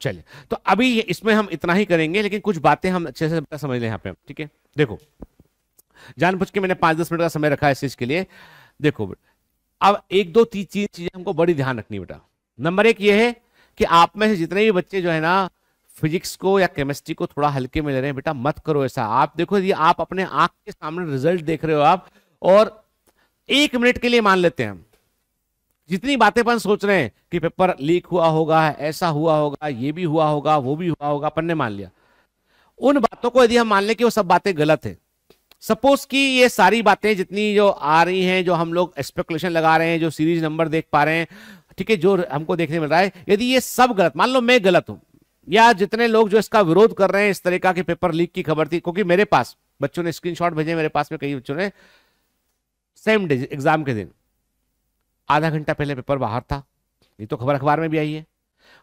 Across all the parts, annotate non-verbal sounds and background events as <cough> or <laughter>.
चलिए तो अभी इसमें हम इतना ही करेंगे लेकिन कुछ बातें हम अच्छे से समझ लें यहाँ पे ठीक है देखो जान के मैंने पांच दस मिनट का समय रखा है इस चीज के लिए देखो अब एक दो तीन चीज चीजें हमको बड़ी ध्यान रखनी बेटा नंबर एक ये है कि आप में से जितने भी बच्चे जो है ना फिजिक्स को या केमिस्ट्री को थोड़ा हल्के में ले रहे हैं बेटा मत करो ऐसा आप देखो ये आप अपने आंख के सामने रिजल्ट देख रहे हो आप और एक मिनट के लिए मान लेते हैं जितनी बातें अपन सोच रहे हैं कि पेपर लीक हुआ होगा ऐसा हुआ होगा ये भी हुआ होगा वो भी हुआ होगा अपन ने मान लिया उन बातों को यदि हम मान लें कि वो सब बातें गलत है सपोज कि ये सारी बातें जितनी जो आ रही हैं जो हम लोग एक्सपेक्टेशन लगा रहे हैं जो सीरीज नंबर देख पा रहे हैं ठीक है जो हमको देखने मिल रहा है यदि ये सब गलत मान लो मैं गलत हूं या जितने लोग जो इसका विरोध कर रहे हैं इस तरीका के पेपर लीक की खबर थी क्योंकि मेरे पास बच्चों ने स्क्रीनशॉट भेजे मेरे पास में कई बच्चों ने सेम डे एग्जाम के दिन आधा घंटा पहले पेपर बाहर था ये तो खबर अखबार में भी आई है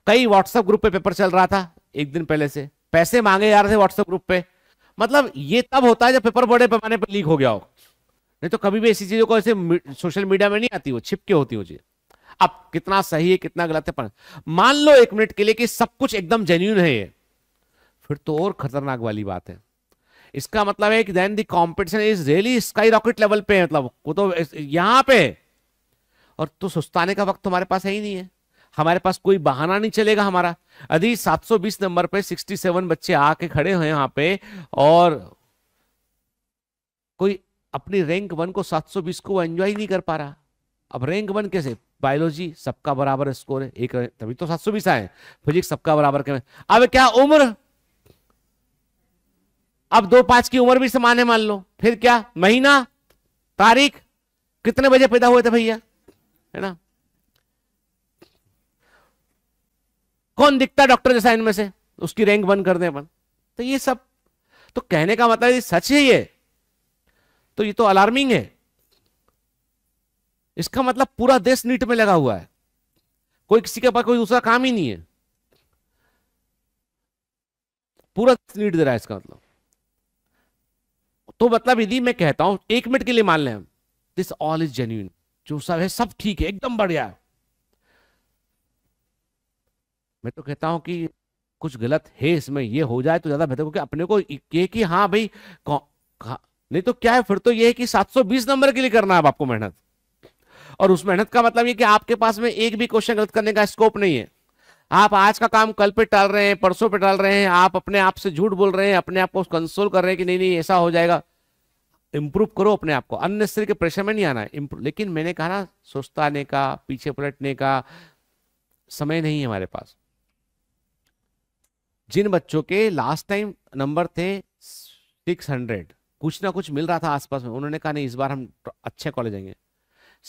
कई व्हाट्सएप ग्रुप पे पेपर चल रहा था एक दिन पहले से पैसे मांगे जा रहे थे व्हाट्सएप ग्रुप पे मतलब ये तब होता है जब पेपर बड़े पैमाने पर लीक हो गया हो नहीं तो कभी भी ऐसी चीजों को ऐसे सोशल मीडिया में नहीं आती वो छिपके होती हो चीज अब कितना सही है कितना गलत है पर मान लो एक मिनट के लिए कि सब कुछ एकदम जेन्यून है ये फिर तो और खतरनाक वाली बात है इसका मतलब है कि then the competition is really sky rocket level पे मतलब वो तो यहां पे और तो सुस्ताने का वक्त हमारे पास है ही नहीं है हमारे पास कोई बहाना नहीं चलेगा हमारा यदि 720 नंबर पे 67 बच्चे आके खड़े हैं यहाँ पे और कोई अपनी रैंक वन को 720 को एंजॉय नहीं कर पा रहा अब रैंक वन कैसे बायोलॉजी सबका बराबर स्कोर है एक तभी तो 720 आए फिजिक्स सबका बराबर के अब क्या उम्र अब दो पांच की उम्र भी समान है मान लो फिर क्या महीना तारीख कितने बजे पैदा हुए थे भैया है ना कौन दिखता डॉक्टर जैसा इनमें से उसकी रैंक वन कर दें अपन तो ये सब तो कहने का मतलब ये सच है ये तो ये तो अलार्मिंग है इसका मतलब पूरा देश नीट में लगा हुआ है कोई किसी के पास कोई दूसरा काम ही नहीं है पूरा नीट दे रहा है इसका मतलब तो मतलब यदि मैं कहता हूं एक मिनट के लिए मान लें हम दिस ऑल इज जेन्यून जो सब है सब ठीक है एकदम बढ़िया मैं तो कहता हूं कि कुछ गलत है इसमें ये हो जाए तो ज्यादा बेहतर क्योंकि अपने को ये कि हाँ भाई नहीं तो क्या है फिर तो ये है कि 720 नंबर के लिए करना है आपको मेहनत और उस मेहनत का मतलब ये कि आपके पास में एक भी क्वेश्चन गलत करने का स्कोप नहीं है आप आज का काम कल पे टाल रहे हैं परसों पे टाल रहे हैं आप अपने आप से झूठ बोल रहे हैं अपने आप को कंसोल कर रहे हैं कि नहीं नहीं ऐसा हो जाएगा इम्प्रूव करो अपने आप को अननेसरी के प्रेशर में नहीं आना है लेकिन मैंने कहा ना सोचता आने का पीछे पलटने का समय नहीं है हमारे पास जिन बच्चों के लास्ट टाइम नंबर थे सिक्स हंड्रेड कुछ ना कुछ मिल रहा था आसपास में उन्होंने कहा नहीं इस बार हम अच्छे कॉलेज जाएंगे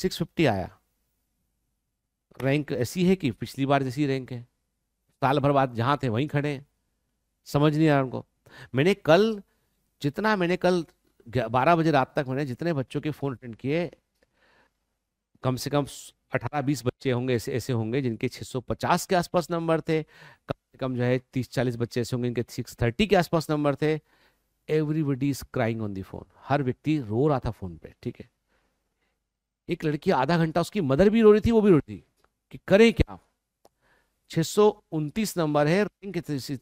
सिक्स फिफ्टी आया रैंक ऐसी है कि पिछली बार जैसी रैंक है साल भर बाद जहां थे वहीं खड़े समझ नहीं आ रहा उनको मैंने कल जितना मैंने कल बारह बजे रात तक मैंने जितने बच्चों के फ़ोन अटेंड किए कम से कम अठारह बीस बच्चे होंगे ऐसे ऐसे होंगे जिनके 650 के आसपास नंबर थे कम से कम जो है तीस चालीस बच्चे ऐसे होंगे जिनके 630 के आसपास नंबर थे everybody is crying on the phone हर व्यक्ति रो रहा था फोन पे ठीक है एक लड़की आधा घंटा उसकी मदर भी रो रही थी वो भी रो रही थी कि करें क्या छः नंबर है रिंग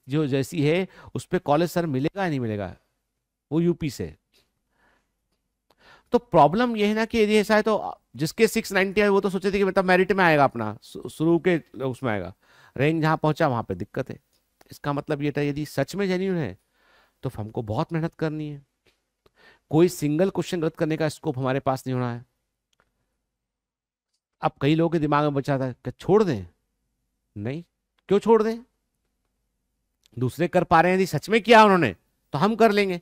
जो जैसी है उस पर कॉलेज सर मिलेगा या नहीं मिलेगा वो यूपी से तो प्रॉब्लम यह है ना कि यदि ऐसा है तो जिसके 690 आए वो तो सोचे थे कि मतलब मेरिट में आएगा अपना शुरू के उसमें आएगा रैंक जहां पहुंचा वहां पे दिक्कत है इसका मतलब ये था यदि सच में जेन्यून है तो हमको बहुत मेहनत करनी है कोई सिंगल क्वेश्चन गलत करने का स्कोप हमारे पास नहीं होना है अब कई लोगों के दिमाग में बचा था कि छोड़ दें नहीं क्यों छोड़ दें दूसरे कर पा रहे हैं यदि सच में किया उन्होंने तो हम कर लेंगे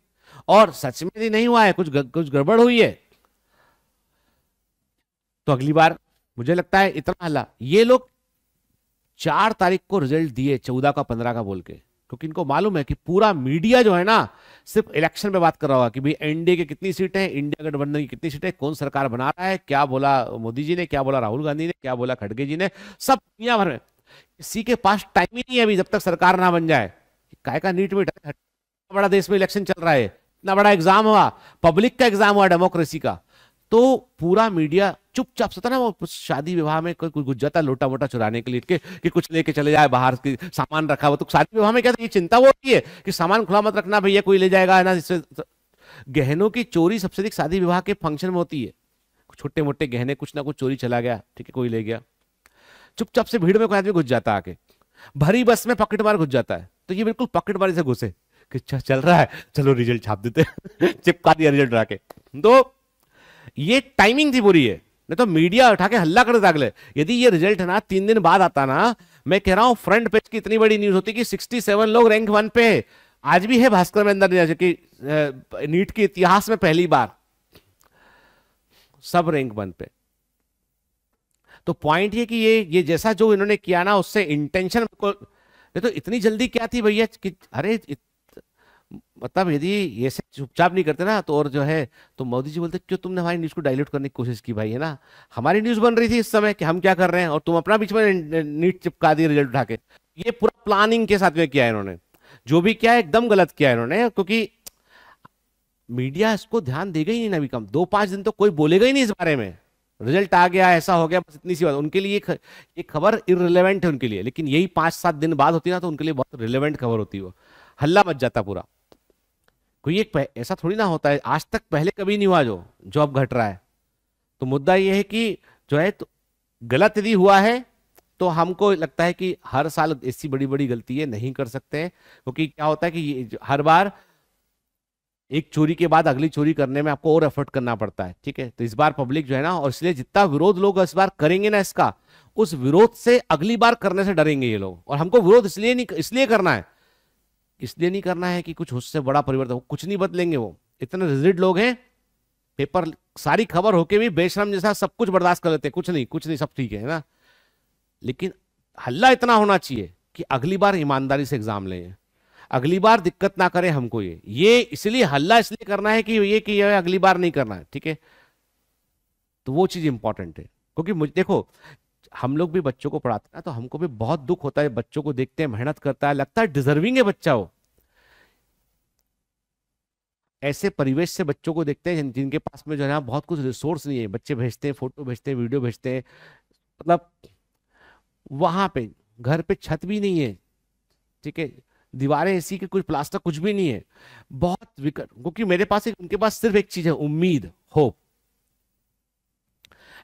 और सच में यदि नहीं हुआ है कुछ कुछ गड़बड़ हुई है तो अगली बार मुझे लगता है इतना हल्ला ये लोग चार तारीख को रिजल्ट दिए चौदह का पंद्रह का बोल के क्योंकि इनको मालूम है कि पूरा मीडिया जो है ना सिर्फ इलेक्शन में बात कर रहा होगा कि भाई एनडीए की कितनी सीटें हैं इंडिया गठबंधन की कितनी सीटें कौन सरकार बना रहा है क्या बोला मोदी जी ने क्या बोला राहुल गांधी ने क्या बोला खड़गे जी ने सब दुनिया भर में किसी के पास टाइम ही नहीं है अभी जब तक सरकार ना बन जाए काय का नीट मीट बड़ा देश में इलेक्शन चल रहा है इतना बड़ा एग्जाम हुआ पब्लिक का एग्जाम हुआ डेमोक्रेसी का तो पूरा मीडिया चुपचाप सता ना वो शादी विवाह में कोई कुछ जाता लोटा मोटा चुराने के लिए के कि कुछ लेके चले जाए बाहर की सामान रखा हुआ तो शादी विवाह में क्या ये चिंता वो होती है कि सामान खुला मत रखना भैया कोई ले जाएगा है ना इससे गहनों की चोरी सबसे अधिक शादी विवाह के फंक्शन में होती है छोटे मोटे गहने कुछ ना कुछ चोरी चला गया ठीक है कोई ले गया चुपचाप से भीड़ में कोई आदमी घुस जाता आके भरी बस में पॉकेट मार घुस जाता है तो ये बिल्कुल पॉकेट मारी से घुसे कि चल रहा है चलो रिजल्ट छाप देते <laughs> चिपका दिया रिजल्ट ला तो ये टाइमिंग थी बुरी है नहीं तो मीडिया उठा के हल्ला कर दागले यदि ये रिजल्ट ना तीन दिन बाद आता ना मैं कह रहा हूं फ्रंट पेज की इतनी बड़ी न्यूज होती कि 67 लोग रैंक वन पे है आज भी है भास्कर में अंदर कि नीट के इतिहास में पहली बार सब रैंक वन पे तो पॉइंट ये कि ये ये जैसा जो इन्होंने किया ना उससे इंटेंशन को नहीं तो इतनी जल्दी क्या थी भैया कि अरे इत... मतलब यदि ऐसे चुपचाप नहीं करते ना तो और जो है तो मोदी जी बोलते क्यों तुमने हमारी न्यूज़ को डाइल्यूट करने की कोशिश की भाई है ना हमारी न्यूज़ बन रही थी इस समय कि हम क्या कर रहे हैं और तुम अपना बीच में नीट चिपका दी रिजल्ट उठा के ये पूरा प्लानिंग के साथ में किया है इन्होंने जो भी किया एकदम गलत किया है इन्होंने क्योंकि मीडिया इसको ध्यान देगा ही नहीं ना अभी कम दो पांच दिन तो कोई बोलेगा ही नहीं इस बारे में रिजल्ट आ गया ऐसा हो गया बस इतनी सी बात उनके लिए ख, ये खबर इरेलीवेंट है उनके लिए लेकिन यही पांच सात दिन बाद होती ना तो उनके लिए बहुत रिलेवेंट खबर होती है हल्ला मच जाता पूरा कोई एक ऐसा थोड़ी ना होता है आज तक पहले कभी नहीं हुआ जो जॉब घट रहा है तो मुद्दा यह है कि जो है तो गलत यदि हुआ है तो हमको लगता है कि हर साल ऐसी बड़ी बड़ी गलती है नहीं कर सकते हैं क्योंकि क्या होता है कि हर बार एक चोरी के बाद अगली चोरी करने में आपको और एफर्ट करना पड़ता है ठीक है तो इस बार पब्लिक जो है ना और इसलिए जितना विरोध लोग इस बार करेंगे ना इसका उस विरोध से अगली बार करने से डरेंगे ये लोग और हमको विरोध इसलिए नहीं इसलिए करना है इसलिए नहीं करना है कि कुछ उससे बड़ा परिवर्तन कुछ नहीं बदलेंगे वो इतने रिजिड लोग हैं पेपर सारी खबर होके भी बेशरम जैसा सब कुछ बर्दाश्त कर लेते हैं कुछ नहीं कुछ नहीं सब ठीक है ना लेकिन हल्ला इतना होना चाहिए कि अगली बार ईमानदारी से एग्जाम लें अगली बार दिक्कत ना करें हमको ये ये इसलिए हल्ला इसलिए करना है कि ये कि ये अगली बार नहीं करना है ठीक है तो वो चीज़ इंपॉर्टेंट है क्योंकि मुझे देखो हम लोग भी बच्चों को पढ़ाते हैं ना तो हमको भी बहुत दुख होता है बच्चों को देखते हैं मेहनत करता है लगता है डिजर्विंग है बच्चा वो ऐसे परिवेश से बच्चों को देखते हैं जिनके पास में जो है ना बहुत कुछ रिसोर्स नहीं है बच्चे भेजते हैं फोटो भेजते हैं वीडियो भेजते हैं मतलब वहां पे घर पे छत भी नहीं है ठीक है दीवारें ऐसी कि कुछ प्लास्टर कुछ भी नहीं है बहुत विकट क्योंकि मेरे पास एक उनके पास सिर्फ एक चीज है उम्मीद hope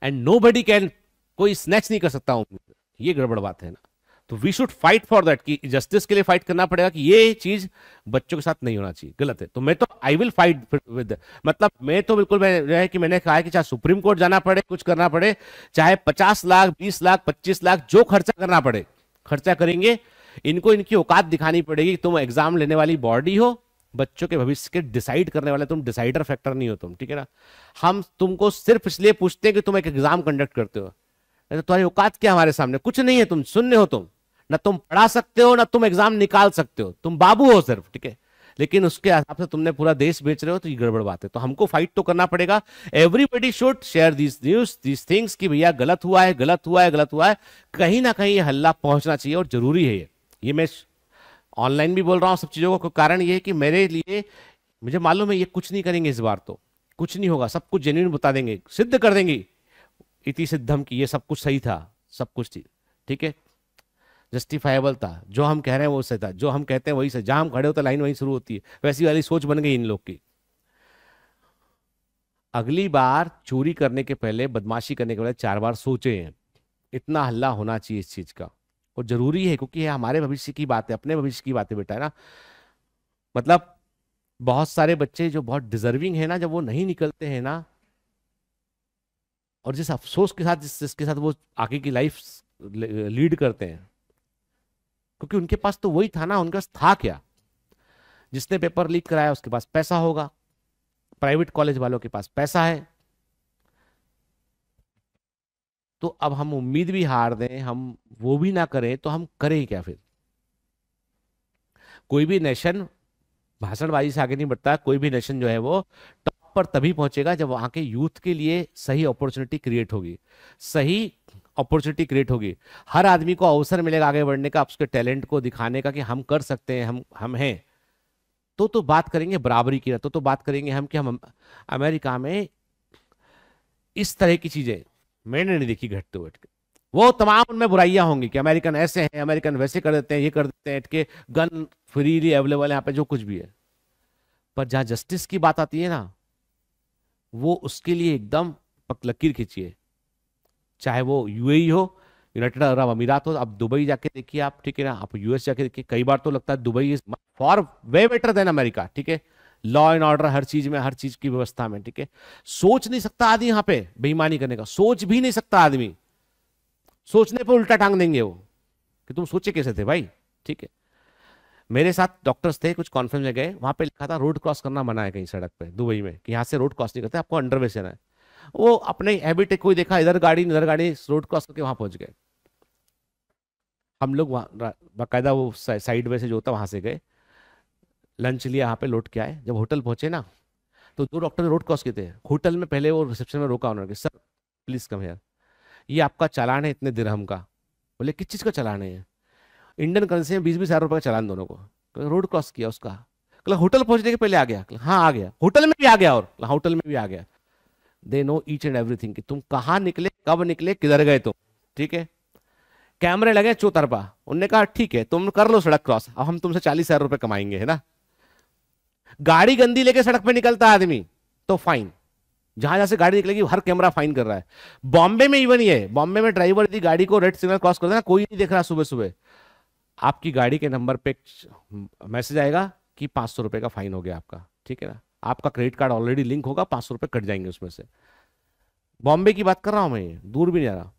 and nobody can कोई स्नैच नहीं कर सकता हूं ये गड़बड़ बात है ना तो we should fight for that कि जस्टिस के लिए फाइट करना पड़ेगा कि ये चीज बच्चों के साथ नहीं होना चाहिए गलत है तो मैं तो आई विल फाइट विद मतलब मैं तो बिल्कुल मैं है कि मैंने कहा है कि चाहे सुप्रीम कोर्ट जाना पड़े कुछ करना पड़े चाहे पचास लाख बीस लाख पच्चीस लाख जो खर्चा करना पड़े खर्चा करेंगे इनको इनकी औकात दिखानी पड़ेगी तुम एग्जाम लेने वाली बॉडी हो बच्चों के भविष्य के डिसाइड करने वाले तुम डिसाइडर फैक्टर नहीं हो तुम ठीक है ना हम तुमको सिर्फ इसलिए पूछते हैं कि तुम एक एग्जाम कंडक्ट करते हो तो तुम्हारी औकात क्या हमारे सामने कुछ नहीं है तुम शून्य हो तुम ना तुम पढ़ा सकते हो ना तुम एग्जाम निकाल सकते हो तुम बाबू हो सिर्फ ठीक है लेकिन उसके हिसाब से तुमने पूरा देश बेच रहे हो तो ये गड़बड़ बात है तो हमको फाइट तो करना पड़ेगा everybody should share this news this things कि भैया गलत हुआ है गलत हुआ है गलत हुआ है कहीं ना कहीं ये हल्ला पहुंचना चाहिए और जरूरी है ये ये मैं ऑनलाइन भी बोल रहा हूँ सब चीज़ों का कारण ये है कि मेरे लिए मुझे मालूम है ये कुछ नहीं करेंगे इस बार तो कुछ नहीं होगा सब कुछ जेन्यून बता देंगे सिद्ध कर देंगे इति सिद्धम कि ये सब कुछ सही था सब कुछ ठीक ठीक है जस्टिफाइबल था जो हम कह रहे हैं वो सही था जो हम कहते हैं वही सही जहां हम खड़े होते तो लाइन वहीं शुरू होती है वैसी वाली सोच बन गई इन लोग की अगली बार चोरी करने के पहले बदमाशी करने के पहले चार बार सोचे हैं इतना हल्ला होना चाहिए इस चीज का और जरूरी है क्योंकि हमारे भविष्य की बात है अपने भविष्य की बात है बेटा है ना मतलब बहुत सारे बच्चे जो बहुत डिजर्विंग है ना जब वो नहीं निकलते हैं ना और जिस अफसोस के साथ जिस जिसके साथ वो आगे की लाइफ लीड करते हैं क्योंकि उनके पास तो वही था ना उनका था क्या जिसने पेपर लीक कराया उसके पास पैसा होगा प्राइवेट कॉलेज वालों के पास पैसा है तो अब हम उम्मीद भी हार दें हम वो भी ना करें तो हम करें क्या फिर कोई भी नेशन भाषणबाजी से आगे नहीं बढ़ता कोई भी नेशन जो है वो पर तभी पहुंचेगा जब वहां के यूथ के लिए सही अपॉर्चुनिटी क्रिएट होगी सही अपॉर्चुनिटी क्रिएट होगी हर आदमी को अवसर मिलेगा आगे बढ़ने का उसके टैलेंट को दिखाने का कि हम कर सकते हैं हम हम हैं तो तो बात करेंगे बराबरी की तो तो बात करेंगे हम कि हम अमेरिका में इस तरह की चीज़ें मैंने नहीं देखी घटते हुए वो तमाम उनमें बुराइयां होंगी कि अमेरिकन ऐसे हैं अमेरिकन वैसे कर देते हैं ये कर देते हैं कि गन फ्रीली अवेलेबल है यहाँ पे जो कुछ भी है पर जहां जस्टिस की बात आती है ना वो उसके लिए एकदम पक लकीर खींचिए चाहे वो यूएई हो यूनाइटेड अरब अमीरात हो आप दुबई जाके देखिए आप ठीक है ना आप यूएस जाके देखिए कई बार तो लगता है Dubai is far way better than America ठीक है लॉ एंड ऑर्डर हर चीज में हर चीज की व्यवस्था में ठीक है सोच नहीं सकता आदमी यहां पे बेईमानी करने का सोच भी नहीं सकता आदमी सोचने पर उल्टा टांग देंगे वो कि तुम सोचे कैसे थे भाई ठीक है मेरे साथ डॉक्टर्स थे कुछ कॉन्फ्रेंस में गए वहाँ पे लिखा था रोड क्रॉस करना मना है कहीं सड़क पे दुबई में कि यहाँ से रोड क्रॉस नहीं करते आपको अंडरवे से ना है वो अपने हैबिट कोई देखा इधर गाड़ी इधर गाड़ी रोड क्रॉस करके वहाँ पहुँच गए हम लोग वहाँ बाकायदा वो साइड वे से जो होता वहाँ से गए लंच लिया यहाँ पे लौट के आए जब होटल पहुँचे ना तो दो डॉक्टर रोड क्रॉस किए थे होटल में पहले वो रिसेप्शन में रोका उन्होंने सर प्लीज़ कम यार ये आपका चालान है इतने दिरहम का बोले किस चीज़ का चालान है इंडियन करेंसी में बीस बीस हजार रुपये का चलान दोनों को रोड क्रॉस किया उसका कल होटल पहुंचने के पहले आ गया हाँ आ गया होटल में भी आ गया और होटल हाँ, में भी आ गया they know each and everything कि तुम कहाँ निकले कब निकले किधर गए तुम ठीक है कैमरे लगे चौतरपा उनने कहा ठीक है तुम कर लो सड़क क्रॉस अब हम तुमसे चालीस हजार रुपए कमाएंगे है ना गाड़ी गंदी लेके सड़क पे निकलता आदमी तो फाइन जहां जहां से गाड़ी निकलेगी हर कैमरा फाइन कर रहा है बॉम्बे में इवन ये बॉम्बे में ड्राइवर यदि गाड़ी को रेड सिग्नल क्रॉस कर देना कोई नहीं देख रहा सुबह सुबह आपकी गाड़ी के नंबर पे मैसेज आएगा कि पाँच सौ का फाइन हो गया आपका ठीक है ना आपका क्रेडिट कार्ड ऑलरेडी लिंक होगा पाँच सौ कट जाएंगे उसमें से बॉम्बे की बात कर रहा हूं मैं दूर भी नहीं आ रहा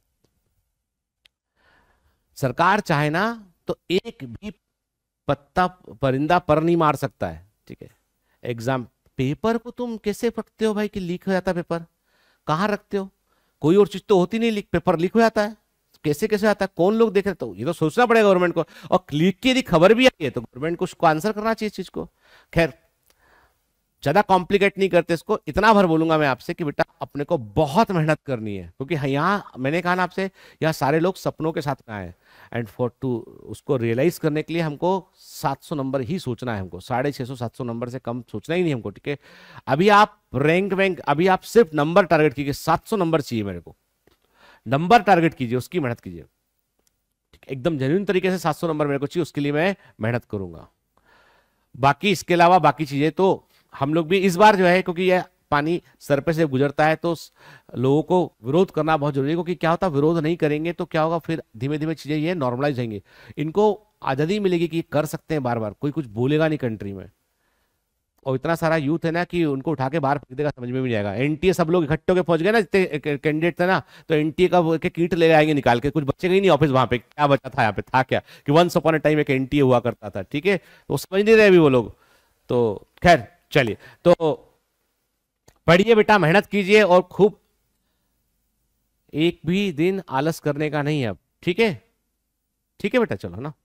सरकार चाहे ना तो एक भी पत्ता परिंदा पर नहीं मार सकता है ठीक है एग्जाम पेपर को तुम कैसे रखते हो भाई कि लीक हो जाता पेपर कहाँ रखते हो कोई और चीज तो होती नहीं लीक पेपर लीक हो जाता है कैसे कैसे आता है कौन लोग देख रहे तो ये तो सोचना पड़ेगा गवर्नमेंट को और क्लिक की यदि खबर भी आई है तो गवर्नमेंट को उसको आंसर करना चाहिए इस चीज को खैर ज़्यादा कॉम्प्लिकेट नहीं करते इसको इतना भर बोलूंगा मैं आपसे कि बेटा अपने को बहुत मेहनत करनी है क्योंकि हाँ, यहाँ मैंने कहा ना आपसे यहाँ सारे लोग सपनों के साथ में आए एंड फॉर टू उसको रियलाइज करने के लिए हमको 700 नंबर ही सोचना है हमको साढ़े छः सौ नंबर से कम सोचना ही नहीं हमको ठीक है अभी आप रैंक वैंक अभी आप सिर्फ नंबर टारगेट कीजिए सात नंबर चाहिए मेरे को नंबर टारगेट कीजिए उसकी मेहनत कीजिए एकदम जेन्यून तरीके से 700 नंबर मेरे को चाहिए उसके लिए मैं मेहनत करूंगा बाकी इसके अलावा बाकी चीजें तो हम लोग भी इस बार जो है क्योंकि यह पानी सर पे से गुजरता है तो लोगों को विरोध करना बहुत जरूरी है क्योंकि क्या होता है विरोध नहीं करेंगे तो क्या होगा फिर धीमे धीमे चीजें ये नॉर्मलाइज होंगे इनको आज़ादी मिलेगी कि कर सकते हैं बार बार कोई कुछ बोलेगा नहीं कंट्री में और इतना सारा यूथ है ना कि उनको उठा के बाहर फेंक देगा समझ में भी नहीं आएगा एनटीए सब लोग इकट्ठे होकर पहुंच गए ना जितने कैंडिडेट थे ना तो एनटीए का एक कीट ले आएंगे निकाल के कुछ बच्चे गई नहीं ऑफिस वहां पे क्या बचा था यहाँ पे था क्या कि वंस अपॉन अ टाइम एक एनटीए हुआ करता था ठीक है तो समझ नहीं रहे अभी वो लोग तो खैर चलिए तो पढ़िए बेटा मेहनत कीजिए और खूब एक भी दिन आलस करने का नहीं है अब ठीक है ठीक है बेटा चलो ना